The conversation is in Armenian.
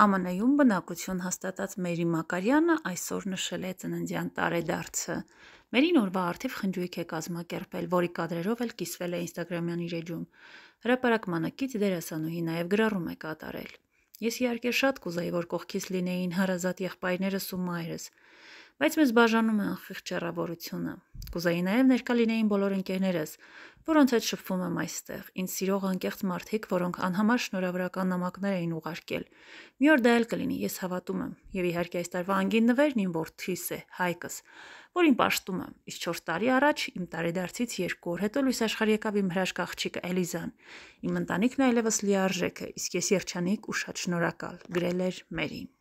ԱՄՆ-ում բնակություն հաստատած Մերի Մակարյանը այսօր նշել է ծննդյան տարեդարձը։ Մերին օրվա արդիվ խնջույք է կազմակերպել, որի կադրերով էլ կիսվել է Instagram-յան իր էջում։ Հրապարակ մանակից դերասանուհի նաև գրառում է կատարել։ Ես իհարկե շատ կուզեի, որ կողքից լինեին հարազատ եղբայրներս ու մայրս բայց մեզ բաժանում է անխիղճ ճառավորությունը։ Կուզեի նաև ներկա լինեին բոլոր ընկերներս, որոնց հետ շփվում եմ այստեղ, ինձ սիրող անկեղծ մարդիկ, որոնք անհամար շնորհավորական նամակներ էին ուղարկել։ Մի օր դա էլ կլինի, ես հավատում եմ, եւ իհարկե այս տարվա անգին նվերն իմ որդիս է, հայկս, որին պաշտում եմ։ Իսկ 4 տարի առաջ իմ տարեդարձից 2 օր հետո լույս աշխարհ եկավ իմ հրաշք աղջիկը Էլիզան։ Իմ ընտանիքն այլևս լիարժեք է, իսկ ես երջանիկ ու շատ շնորհակալ, գրել էր Մերին։